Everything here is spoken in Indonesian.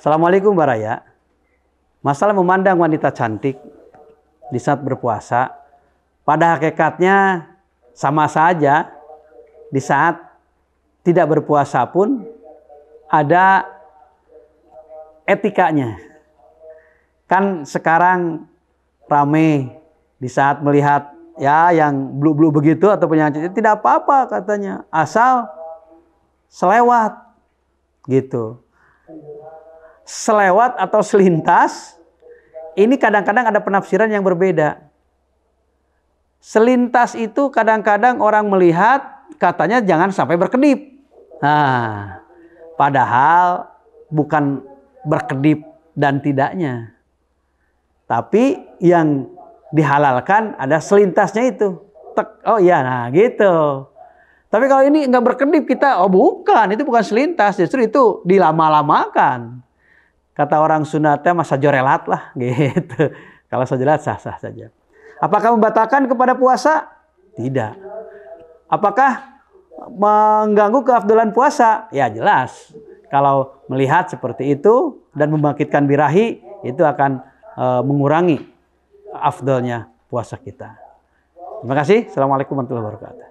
Assalamualaikum Baraya. Masalah memandang wanita cantik di saat berpuasa, pada hakikatnya sama saja di saat tidak berpuasa pun ada etikanya. Kan sekarang rame di saat melihat ya yang blue-blue begitu atau penyanyi tidak apa-apa katanya asal selewat gitu selewat atau selintas, ini kadang-kadang ada penafsiran yang berbeda. Selintas itu kadang-kadang orang melihat katanya jangan sampai berkedip. Nah, padahal bukan berkedip dan tidaknya. Tapi yang dihalalkan ada selintasnya itu. Tek, oh iya, nah gitu. Tapi kalau ini nggak berkedip kita, oh bukan, itu bukan selintas, justru itu dilama-lamakan. Kata orang sunatnya masa jorelat lah gitu. Kalau sajelat sah-sah saja. Apakah membatalkan kepada puasa? Tidak. Apakah mengganggu keafdalan puasa? Ya jelas. Kalau melihat seperti itu dan membangkitkan birahi itu akan e, mengurangi afdolnya puasa kita. Terima kasih. Assalamualaikum warahmatullahi wabarakatuh.